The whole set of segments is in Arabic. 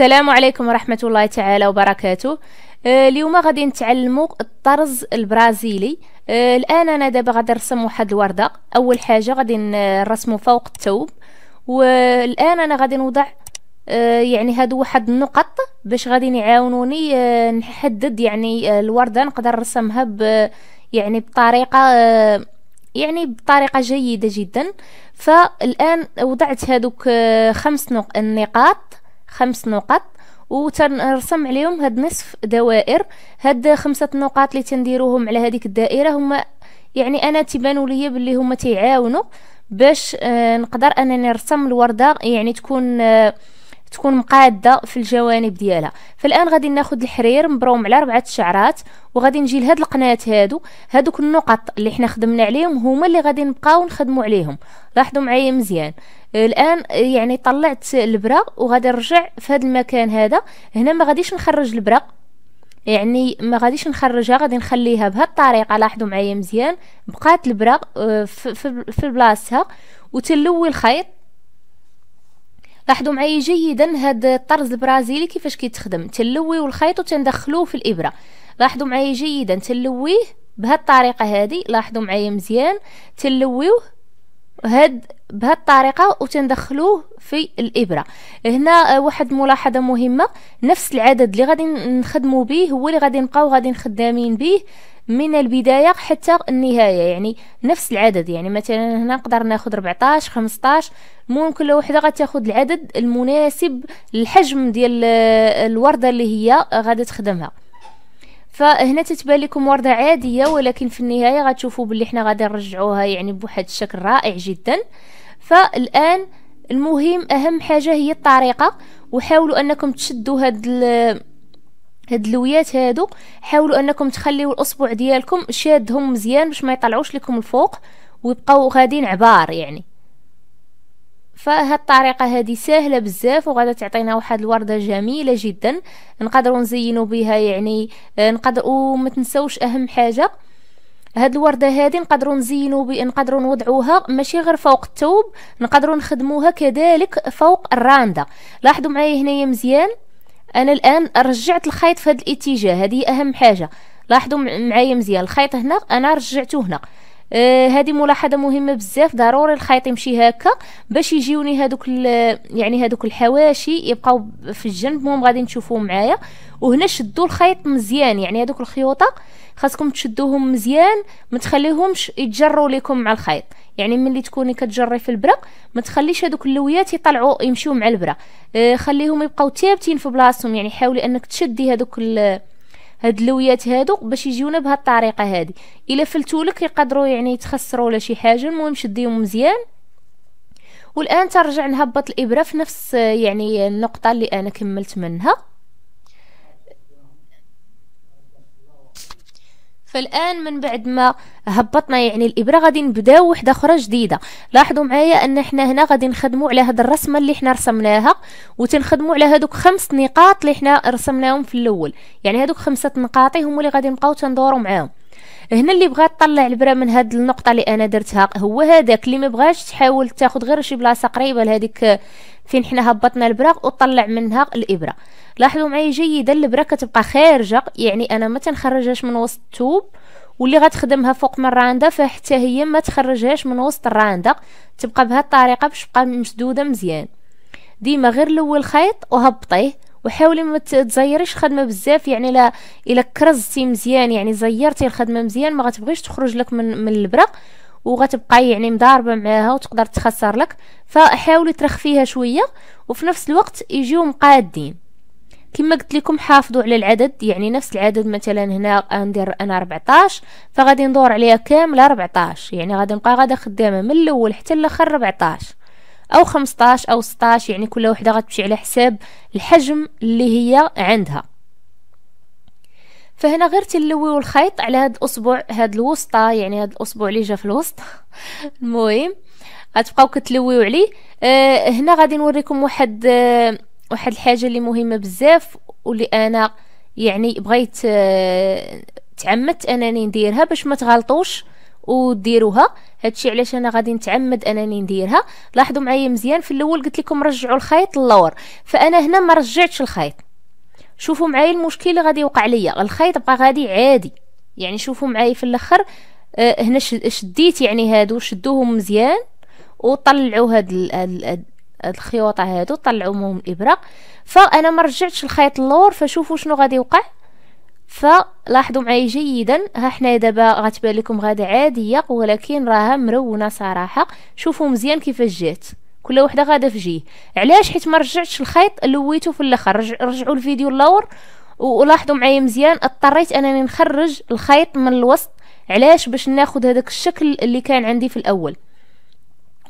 السلام عليكم ورحمة الله تعالى وبركاته آه، اليوم غادي نتعلموا الطرز البرازيلي آه، الآن أنا دابا غادي نرسم واحد الوردة أول حاجة غادي نرسمو فوق الثوب والآن أنا غادي نوضع آه، يعني هادو واحد النقط باش غادي يعاونوني نحدد يعني الوردة نقدر نرسمها ب يعني بطريقة يعني بطريقة جيدة جدا فالآن وضعت هادوك خمس نقاط خمس نقط وتنرسم عليهم هاد نصف دوائر هاد خمسة نقاط اللي تنديروهم على هذيك الدائره هما يعني انا تبانوا ليا باللي هما تيعاونوا باش آه نقدر انني نرسم الورده يعني تكون آه تكون مقاده في الجوانب ديالها فالان غادي ناخذ الحرير مبروم على ربعه الشعرات وغادي نجي لهاد القنات هادو هادوك النقط اللي حنا خدمنا عليهم هما اللي غادي نبقاو نخدموا عليهم لاحظوا معايا مزيان الان يعني طلعت البره وغادي نرجع في هذا المكان هذا هنا ما غاديش نخرج البره يعني ما غاديش نخرجها غادي نخليها بهاد الطريقه لاحظوا معايا مزيان بقات البره آه، في بلاصتها وتلوي الخيط لاحظوا معايا جيدا هاد الطرز البرازيلي كيفاش كيتخدم تنلويو الخيط وتندخلوه في الابره لاحظوا معايا جيدا تنلويه بهاد الطريقه هادي لاحظوا معايا مزيان تنلويوه هاد بهاد الطريقه وتندخلوه في الابره هنا واحد ملاحظه مهمه نفس العدد اللي غادي نخدمو به هو اللي غادي نبقاو غادي خدامين به من البداية حتى النهاية يعني نفس العدد يعني مثلا هنا نقدر ناخد 14 15 المهم كل وحدة غتاخد العدد المناسب للحجم ديال آه، الوردة اللي هي غادي تخدمها فهنا تتبان لكم ورده عاديه ولكن في النهايه غتشوفوا باللي حنا غادي نرجعوها يعني بواحد الشكل رائع جدا فالان المهم اهم حاجه هي الطريقه وحاولوا انكم تشدوا هاد هاد اللويات هادو حاولوا انكم تخليو الاصبع ديالكم شادهم مزيان باش ما يطلعوش لكم الفوق ويبقاو غادين عبار يعني فهاد الطريقه هادي سهله بزاف وغادا تعطينا واحد الورده جميله جدا نقدروا نزينوا بها يعني آه، نقدر وما تنساوش اهم حاجه هاد الورده هادي نقدروا نزينوا ب... نقدروا نوضعوها ماشي غير فوق الثوب نقدروا نخدموها كذلك فوق الرانده لاحظوا معايا هنايا مزيان انا الان رجعت الخيط في هذا الاتجاه هذه اهم حاجه لاحظوا معايا مزيان الخيط هنا انا رجعته هنا آه ملاحظه مهمه بزاف ضروري الخيط يمشي هكا باش يجيوني هذوك يعني هذوك الحواشي يبقاو في الجنب المهم غادي تشوفوه معايا وهنا شدوا الخيط مزيان يعني هذوك الخيوطه خاصكم تشدوهم مزيان ما تخليهمش يتجروا لكم مع الخيط يعني ملي تكوني كتجري في البرا ما تخليش هذوك اللويات يطلعوا يمشيو مع البرا آه خليهم يبقاو ثابتين في بلاصتهم يعني حاولي انك تشدي هذوك هاد اللويات هادو باش يجيونا بهاد الطريقه هادي الا فلتولك يقدروا يعني يتخسروا ولا شي حاجه المهم شديهم مزيان والان ترجع نهبط الابره في نفس يعني النقطه اللي انا كملت منها فالان من بعد ما هبطنا يعني الابره غادي نبداو وحده اخرى جديده لاحظوا معايا ان احنا هنا غادي نخدموا على هاد الرسمه اللي احنا رسمناها وتنخدموا على هادوك خمس نقاط اللي احنا رسمناهم في الاول يعني هادوك خمسه نقاطي هما اللي غادي نبقاو تندوروا معاهم هنا اللي بغات طلع البره من هاد النقطه اللي انا درتها هو هذاك اللي ما بغاش تحاول تاخد غير شي بلاصه قريبه لهذيك فين حنا هبطنا البراغ وطلع منها الابره لاحظوا معايا جيدا الابره كتبقى خارجه يعني انا ما تنخرجهاش من وسط الثوب واللي غتخدمها فوق من الراندا فحتى هي ما تخرجهاش من وسط الراندا تبقى بهذه الطريقه باش تبقى مشدوده مزيان ديما غير الاول خيط وهبطيه وحاولي ما تزيريش الخدمه بزاف يعني لا الا كرزتي مزيان يعني زيرتي الخدمه مزيان ما غتبغيش تخرج لك من من البرق وغتبقى يعني مضاربه معاها وتقدر تخسر لك فحاولي ترخفيها شويه وفي نفس الوقت يجيو مقادين كما قلت لكم حافظوا على العدد يعني نفس العدد مثلا هنا ندير انا 14 فغادي ندور عليها كامله 14 يعني غادي نبقى غادا خدامه من الاول حتى لاخر 14 او 15 او 16 يعني كل وحده غتمشي على حساب الحجم اللي هي عندها فهنا غير تلويو الخيط على هاد الاسبوع هاد الوسطى آه، يعني هاد الاسبوع اللي جا في الوسط المهم غتبقاو كتلويو عليه آه هنا غادي نوريكم واحد آه واحد الحاجه اللي مهمه بزاف واللي انا يعني بغيت آه تعمدت انني نديرها باش ما تغلطوش وديروها هادشي علاش انا غادي نتعمد انني نديرها لاحظوا معايا مزيان في الاول قلت لكم رجعوا الخيط للور فانا هنا ما رجعتش الخيط شوفوا معايا المشكل اللي غادي يوقع ليا الخيط بقى غادي عادي يعني شوفوا معايا في الاخر آه هنا شديت يعني هادو شدوهم مزيان وطلعوا هاد هاد الخيوطه هادو منهم الابره فانا ما رجعتش الخيط اللور فشوفوا شنو غادي يوقع فلاحظوا معايا جيدا ها حنا دابا غتبان لكم غاده عاديه ولكن راها مرونه صراحه شوفوا مزيان كيفاش جات كل وحده غادا في جيه علاش حيت ما رجعتش الخيط لويته في الاخر رجع رجعوا الفيديو اللور ولاحظوا معايا مزيان اضطريت انني نخرج الخيط من الوسط علاش باش ناخد هذاك الشكل اللي كان عندي في الاول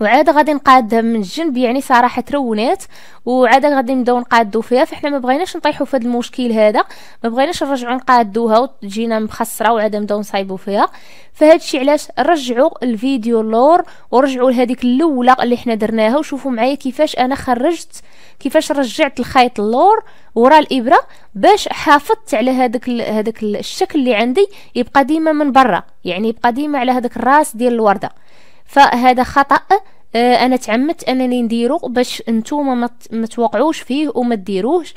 وعاد غادي نقادها من الجنب يعني صراحه ترونات وعاد غادي نبداو نقادو فيها فاحنا ما بغيناش نطيحو في هذا المشكل هذا ما بغيناش نرجعو نقادوها وتجينا مخسره وعاد نبداو نصايبو فيها فهاد الشيء علاش رجعوا الفيديو لور ورجعوا لهذيك الاولى اللي حنا درناها وشوفوا معايا كيفاش انا خرجت كيفاش رجعت الخيط اللور ورا الابره باش حافظت على هذاك هذاك الشكل اللي عندي يبقى ديما من برا يعني يبقى ديما على هذاك الراس ديال الورده فهذا خطأ آه، انا تعمدت انني نديرو باش نتوما ما توقعوش فيه وما ديروهش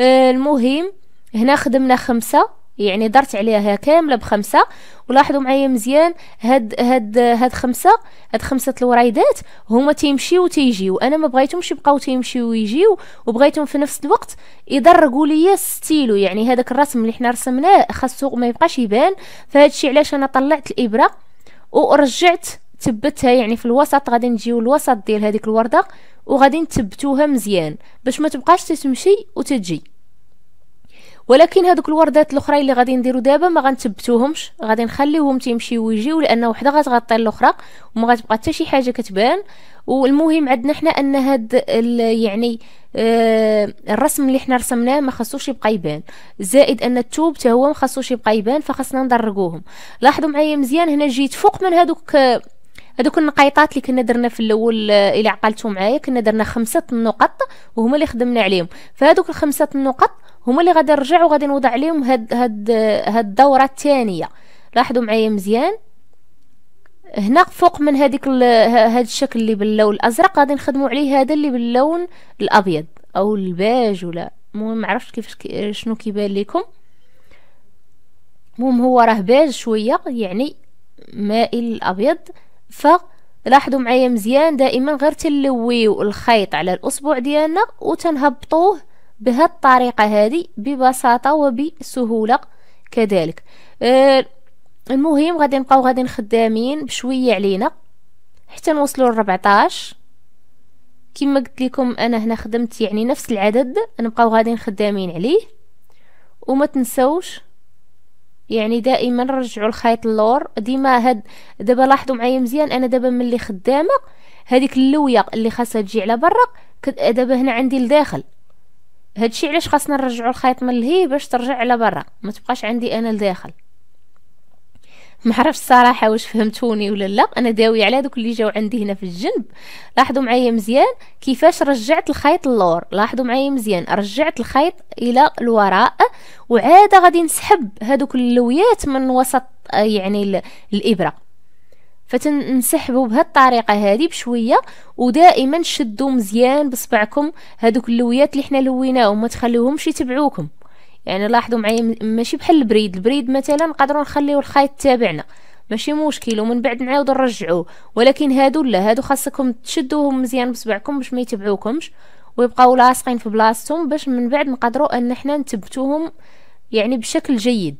آه، المهم هنا خدمنا خمسة يعني درت عليها كامله بخمسه ولاحظوا معايا مزيان هاد هاد هاد خمسه هاد خمسه الوريدات هما تيمشيو تيجيو انا ما بغيتهمش يبقاو تيمشيو ويجيو وبغيتهم في نفس الوقت يدرقوا ليا ستيلو يعني هذاك الرسم اللي حنا رسمناه خاصو ما يبقاش يبان فهادشي علاش انا طلعت الابره ورجعت تبتها يعني في الوسط غادي نجيو الوسط ديال هذيك الورده وغادي نثبتوها مزيان باش ما تبقاش تتمشي وتتجي ولكن هذوك الوردات الاخرى اللي غادي نديرو دابا ما غنثبتوهمش غادي نخليوهم تيمشيو ويجيو لان وحده غتغطي الاخرى وما غتبقى حتى شي حاجه كتبان والمهم عندنا حنا ان هاد يعني آه الرسم اللي حنا رسمناه ما خصوش يبقى يبان زائد ان التوب حتى هو ما خصوش يبقى يبان فخصنا ندرقوهم لاحظوا معايا مزيان هنا جيت فوق من هذوك آه، هذوك النقيطات اللي كنا درنا في الاول آه، الى عقلتوا معايا كنا درنا خمسه النقط وهما اللي خدمنا عليهم فهذوك الخمسه النقط هما اللي غادي نرجع وغادي نوضع عليهم هاد هاد آه، هاد الدوره الثانيه لاحظوا معايا مزيان هنا فوق من هذيك هذا الشكل اللي باللون الازرق غادي نخدموا عليه هذا اللي باللون الابيض او الباج ولا المهم ما عرفتش كيفاش كي شنو كيبان لكم المهم هو راه باج شويه يعني مائل الابيض فلاحظوا معايا مزيان دائما غير تلويو الخيط على الاصبع ديالنا وتنهبطوه بهاد الطريقه هذه ببساطه وبسهوله كذلك آه المهم غادي نبقاو غادي خدامين بشويه علينا حتى نوصلوا ل 14 كما قلت لكم انا هنا خدمت يعني نفس العدد نبقاو غادي خدامين عليه وما تنسوش يعني دائما نرجعوا الخيط اللور ديما هاد دابا لاحظوا معايا مزيان انا دابا ملي خدامه هذيك اللويه اللي خاصها تجي على برا دابا هنا عندي لداخل هادشي علاش خاصنا نرجعوا الخيط من لهي باش ترجع على برا ما تبقاش عندي انا لداخل ما عرفتش الصراحه واش فهمتوني ولا لا انا داوي على دوك اللي جاو عندي هنا في الجنب لاحظوا معايا مزيان كيفاش رجعت الخيط اللور لاحظوا معايا مزيان رجعت الخيط الى الوراء وعاده غادي نسحب هذوك اللويات من وسط آه، يعني الابره فتنسحبوا بهذه الطريقه هذه بشويه ودائما شدوا مزيان بصبعكم هذوك اللويات اللي حنا لويناهم ما تخليهمش يتبعوكم يعني لاحظوا معايا ماشي بحال البريد البريد مثلا نقدروا نخليو الخيط تابعنا ماشي مشكل ومن بعد نعاودو نرجعوه ولكن هادو لا هادو خاصكم تشدوهم مزيان بصبعكم باش ما يتبعوكمش ويبقاو لاصقين في بلاصتهم باش من بعد نقدروا ان احنا نثبتوهم يعني بشكل جيد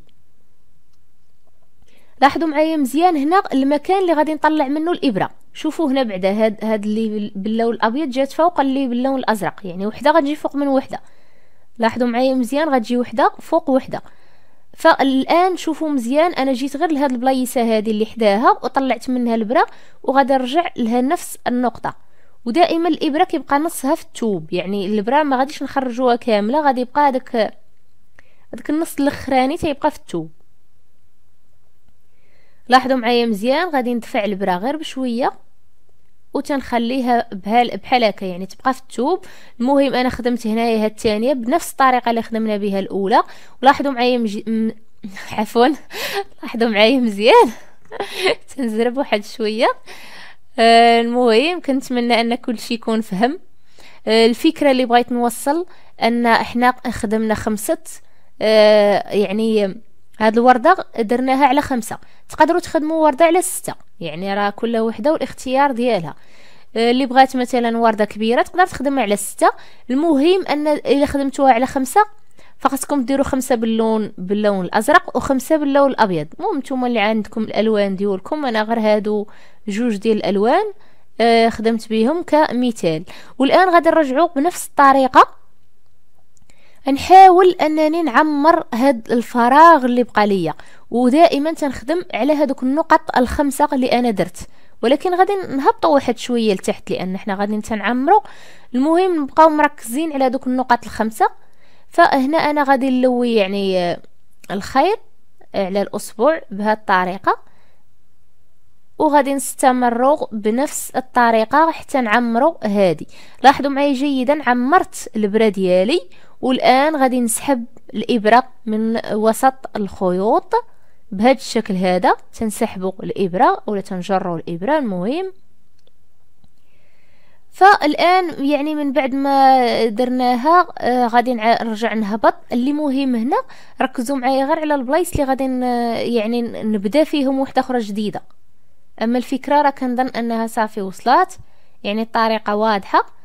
لاحظوا معايا مزيان هنا المكان اللي غادي نطلع منه الابره شوفوا هنا بعدا هاد هاد اللي باللون الابيض جات فوق اللي باللون الازرق يعني وحده غتجي فوق من وحده لاحظوا معايا مزيان غتجي وحده فوق وحده فالان شوفوا مزيان انا جيت غير لهاد البلايصه هذه اللي حداها وطلعت منها الابره وغادي نرجع لها نفس النقطه ودائما الابره كيبقى نصها في التوب يعني الابره ما غاديش نخرجوها كامله غادي يبقى هذاك هذاك النص الاخراني تيبقى في التوب لاحظوا معايا مزيان غادي ندفع البرا غير بشويه وتنخليها بهال بحال هكا يعني تبقى في الثوب المهم انا خدمت هنايا هاد الثانيه بنفس الطريقه اللي خدمنا بها الاولى ولاحظوا معايا مجي... م... عفوا لاحظوا معايا مزيان تنزرب واحد شويه آه المهم كنتمنى ان كلشي يكون فهم آه الفكره اللي بغيت نوصل ان احنا خدمنا خمسه آه يعني هاد الوردة درناها على خمسة تقدروا تخدموا وردة على ستة يعني راه كل وحدة والاختيار ديالها آه، اللي بغات مثلا وردة كبيرة تقدر تخدمها على ستة المهم ان الا خدمتوها على خمسة فخصكم ديروا خمسة باللون باللون الازرق وخمسة باللون الابيض المهم نتوما اللي عندكم الالوان ديالكم انا غير هادو جوج ديال الالوان آه، خدمت بهم كمثال والان غادي نرجعوا بنفس الطريقه نحاول انني نعمر هاد الفراغ اللي بقى ليا ودائما تنخدم على هذوك النقط الخمسه اللي انا درت ولكن غادي نهبطوا واحد شويه لتحت لان حنا غادي تنعمروا المهم نبقاو مركزين على دوك النقط الخمسه فهنا انا غادي نلوي يعني آه، الخير على الاسبوع بهذه الطريقه وغادي نستمروا بنفس الطريقه حتى نعمروا هذه لاحظوا معايا جيدا عمرت البرا ديالي والان غادي نسحب الابره من وسط الخيوط بهذا الشكل هذا تنسحبوا الابره ولا تنجروا الابره المهم فالان يعني من بعد ما درناها آه غادي نرجع نهبط اللي مهم هنا ركزوا معايا غير على البلايص اللي غادي يعني نبدا فيهم وحده اخرى جديده اما الفكره راه كنظن انها صافي وصلات يعني الطريقه واضحه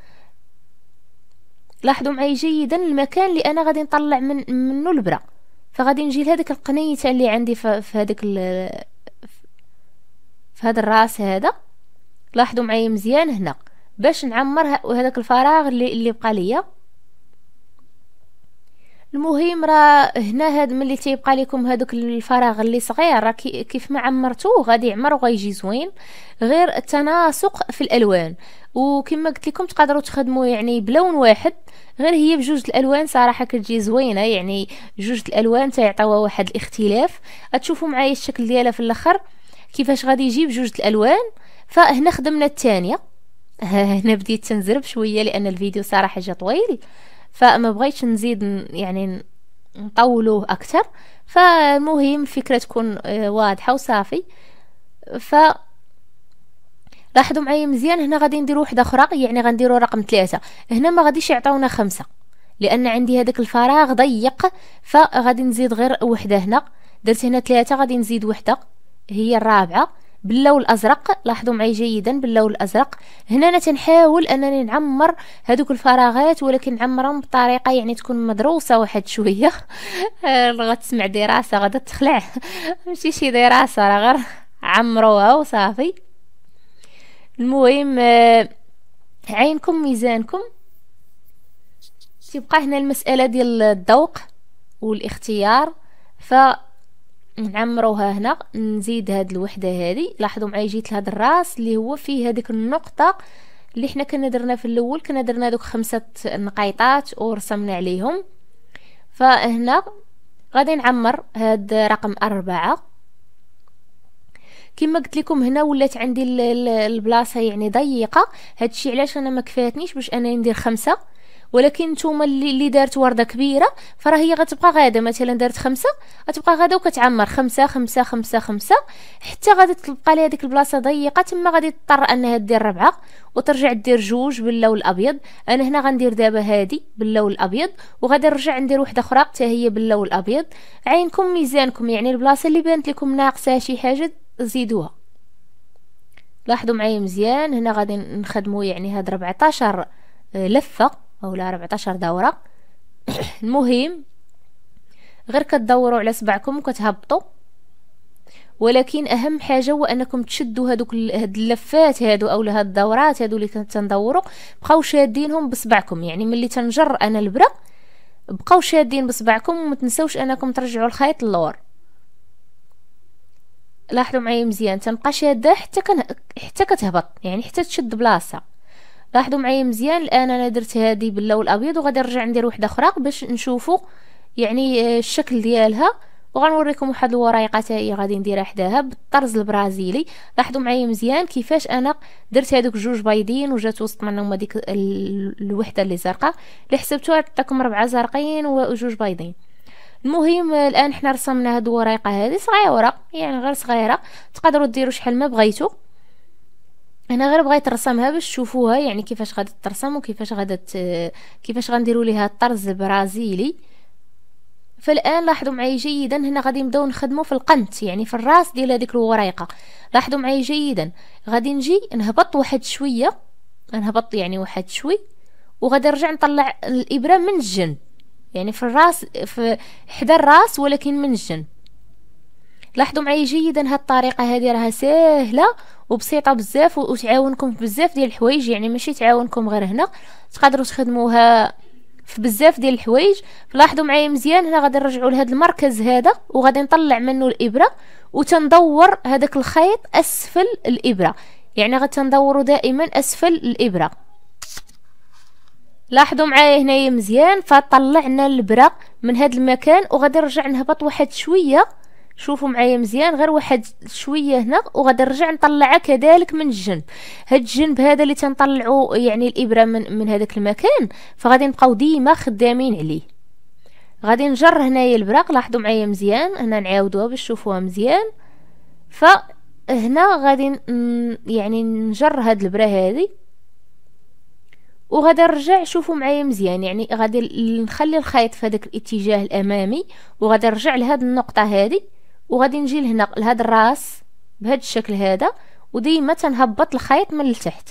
لاحظوا معي جيدا المكان اللي انا غادي نطلع من منه البرا فغادي نجي لهذاك القنيته اللي عندي في هذاك في هذا الراس هذا لاحظوا معي مزيان هنا باش نعمر هذاك الفراغ اللي اللي بقى ليا المهم راه هنا هاد ملي تيبقى لكم هادوك الفراغ اللي صغير راه كيف ما عمرتوه غادي يعمر وغيجي زوين غير التناسق في الالوان وكما قلت لكم تقدروا تخدموا يعني بلون واحد غير هي بجوج الالوان صراحه كتجي زوينه يعني جوج الالوان تيعطيوها واحد الاختلاف تشوفوا معايا الشكل ديالها في الاخر كيفاش غادي يجي بجوج الالوان فهنا خدمنا الثانيه هنا بديت تنزرب شويه لان الفيديو صراحه جا طويل فما بغيتش نزيد يعني نطولوه اكثر فالمهم الفكره تكون آه، واضحه وصافي ف لاحظوا معايا مزيان هنا غادي نديرو وحده اخرى يعني غنديرو رقم ثلاثة هنا ما غاديش يعطيونا خمسة لان عندي هذاك الفراغ ضيق فغادي نزيد غير وحده هنا درت هنا ثلاثة غادي نزيد وحده هي الرابعه باللون الازرق لاحظوا معي جيدا باللون الازرق هنا انا تنحاول انني نعمر هذوك الفراغات ولكن نعمرهم بطريقه يعني تكون مدروسه واحد شويه آه، غتسمع دراسه غادا تخلع ماشي شي دراسه راه غير عمروها وصافي المهم آه، عينكم ميزانكم تبقى هنا المساله ديال الذوق والاختيار ف نعمروها هنا نزيد هاد الوحده هذه لاحظوا معايا جيت لهاد الراس اللي هو فيه هذيك النقطه اللي حنا كنا درنا في الاول كنا درنا دوك خمسه نقيطات ورسمنا عليهم فهنا غادي نعمر هاد رقم أربعة كما قلت لكم هنا ولات عندي البلاصه يعني ضيقه هادشي علاش انا ما كفاتنيش باش انا ندير خمسة ولكن نتوما اللي دارت ورده كبيره فراه هي غتبقى غاده مثلا دارت خمسه غتبقى غاده وكتعمر خمسه خمسه خمسه خمسه حتى غادي تبقى لها ديك البلاصه ضيقه تما غادي تضطر انها دير ربعه وترجع دير جوج باللون الابيض انا هنا غندير دابا هادي باللون الابيض وغادي نرجع ندير وحده اخرى حتى هي باللون الابيض عينكم ميزانكم يعني البلاصه اللي بانت لكم ناقصه شي حاجه زيدوها لاحظوا معايا مزيان هنا غادي نخدمو يعني هاد 14 آه، لفه ولا 14 دورة المهم غير كتدوروا على صبعكم وكتهبطوا ولكن اهم حاجه هو انكم تشدوا هذوك هاد اللفات هادو اولا هاد الدورات هادو اللي تندوروا بقاو شادينهم بصبعكم يعني ملي تنجر انا البرا بقاو شادين بصبعكم وما تنساوش انكم ترجعوا الخيط للور لاحظوا معايا مزيان تنبقى شاده حتى كن... حتى كتهبط يعني حتى تشد بلاصه لاحظوا معايا مزيان الان انا درت هذه باللون الابيض وغادي نرجع ندير وحده اخرى باش نشوفوا يعني آه، الشكل ديالها وغنوريكم واحد الوريقه تاعي هي غادي نديرها حداها بالطرز البرازيلي لاحظوا معايا مزيان كيفاش انا درت هذوك جوج بيضين وجات وسط منهم هذيك الوحده اللي زرقاء اللي حسبتها تعطيكم ربعه زرقين وجوج بيضين المهم آه، الان حنا رسمنا هاد الوريقه هذه صغيره يعني غير صغيره تقدروا ديروا شحال ما بغيتوا هنا غير بغيت نرسمها باش تشوفوها يعني كيفاش غادي ترسم وكيفاش غادي كيفاش غنديروا ليها الطرز برازيلي فالان لاحظوا معي جيدا هنا غادي نبداو نخدموا في القنت يعني في الراس ديال هذيك الوريقه لاحظوا معي جيدا غادي نجي نهبط واحد شويه نهبط يعني واحد شوي وغادي نرجع نطلع الابره من الجنب يعني في الراس في حدا الراس ولكن من الجنب لاحظوا معايا جيدا هاد الطريقه هذه راها سهله وبسيطه بزاف وتعاونكم بزاف ديال الحوايج يعني ماشي تعاونكم غير هنا تقدروا تخدموها في بزاف ديال الحوايج لاحظوا معايا مزيان هنا غادي نرجعوا لهذا المركز هذا وغادي نطلع منه الابره وتندور هذاك الخيط اسفل الابره يعني غتندوروا دائما اسفل الابره لاحظوا معايا هنايا مزيان فطلعنا البرق من هذا المكان وغادي نرجع نهبط واحد شويه شوفوا معايا مزيان غير واحد شويه هنا وغادي نرجع نطلعها كذلك من الجنب هاد الجنب هذا اللي تنطلعوا يعني الابره من من هذاك المكان فغادي نبقاو ديما خدامين عليه غادي نجر هنايا البراق لاحظوا معايا مزيان هنا نعاودوها باش تشوفوها مزيان فهنا غادي يعني نجر هاد البره هذه وغادي نرجع شوفوا معايا مزيان يعني غادي نخلي الخيط في هذاك الاتجاه الامامي وغادي نرجع لهاد النقطه هذه وغادي نجي لهنا لهاد الراس بهاد الشكل هذا وديما تنهبط الخيط من لتحت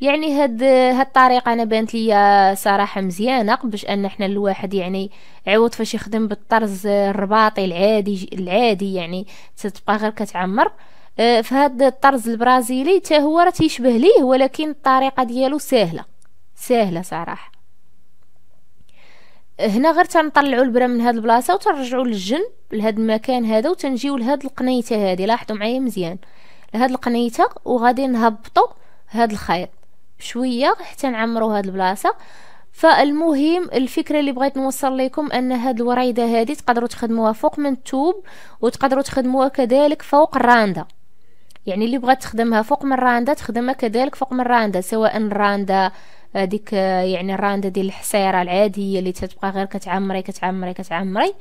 يعني هاد هاد الطريقه انا بانت ليا صراحه مزيانه باش ان حنا الواحد يعني عوض فاش يخدم بالطرز الرباطي العادي العادي يعني تتبقى غير كتعمر آه، فهاد الطرز البرازيلي حتى هو راه تيشبه ليه ولكن الطريقه ديالو سهله سهله صراحه هنا غير تنطلعوا البرا من هاد البلاصه وترجعوا للجن لهاد المكان هذا وتنجيو لهاد القنيته هذه لاحظوا معايا مزيان لهاد القنيته وغادي نهبطوا هاد الخيط شويه حتى نعمروا هاد البلاصه فالمهم الفكره اللي بغيت نوصل لكم ان هاد الوريده هذه تقدروا تخدموها فوق من التوب وتقدروا تخدموها كذلك فوق الراندا يعني اللي بغات تخدمها فوق من الراندا تخدمها كذلك فوق من الراندا سواء آه هذيك يعني الرانده ديال الحصيره العاديه اللي تتبقى غير كتعمري كتعمري كتعمري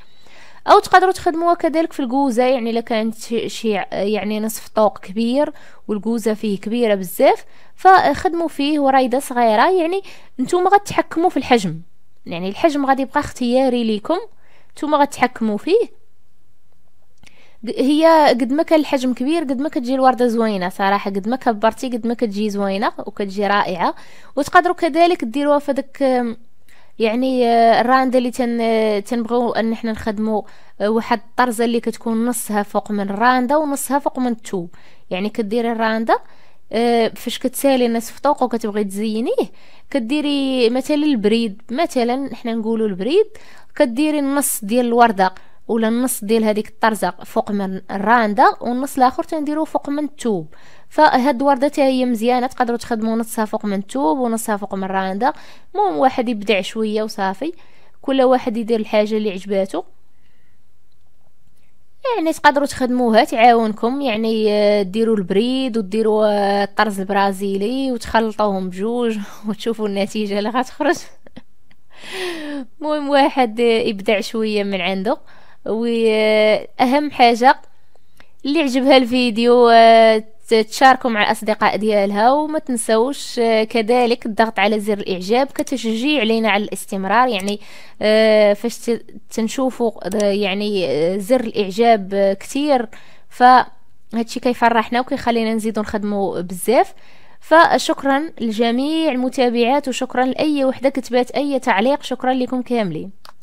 او تقدروا تخدموها كذلك في الكوزه يعني الا كانت شي يعني نصف طوق كبير والكوزه فيه كبيره بزاف فخدموا فيه ورايده صغيره يعني نتوما غتحكموا في الحجم يعني الحجم غادي يبقى اختياري ليكم نتوما غتحكموا فيه هي قد ما كان الحجم كبير قد ما كتجي الورده زوينه صراحه قد ما كبرتي قد ما كتجي زوينه وكتجي رائعه وتقدروا كذلك ديروها في داك يعني آه، الراند اللي تن آه، تنبغيو ان احنا نخدموا آه، واحد الطرزه اللي كتكون نصها فوق من الرانده ونصها فوق من التوب يعني كديري الرانده فاش كتسالي الناس في طوق وكتبغي تزينيه كديري مثلا البريد مثلا احنا نقولوا البريد كديري النص ديال الورده ولا النص ديال هذيك الطرزه فوق من الرانده والنص الاخر تنديروه فوق من الثوب فهاد الورده حتى هي مزيانه تقدروا تخدموا نصها فوق من الثوب ونصها فوق من الراندا المهم واحد يبدع شويه وصافي كل واحد يدير الحاجه اللي عجباتو يعني تقدروا تخدموها تعاونكم يعني ديروا البريد وديروا الطرز البرازيلي وتخلطوهم بجوج وتشوفوا النتيجه اللي غتخرج المهم واحد يبدع شويه من عنده واهم حاجه اللي عجبها الفيديو آه، تشاركوا مع الاصدقاء ديالها وما تنسوش آه، كذلك الضغط على زر الاعجاب كتشجيع علينا على الاستمرار يعني آه، فاش تنشوفوا يعني زر الاعجاب كثير فهادشي كيفرحنا وكيخلينا نزيدو نخدمو بزاف فشكرا لجميع المتابعات وشكرا لاي وحده كتبات اي تعليق شكرا لكم كاملين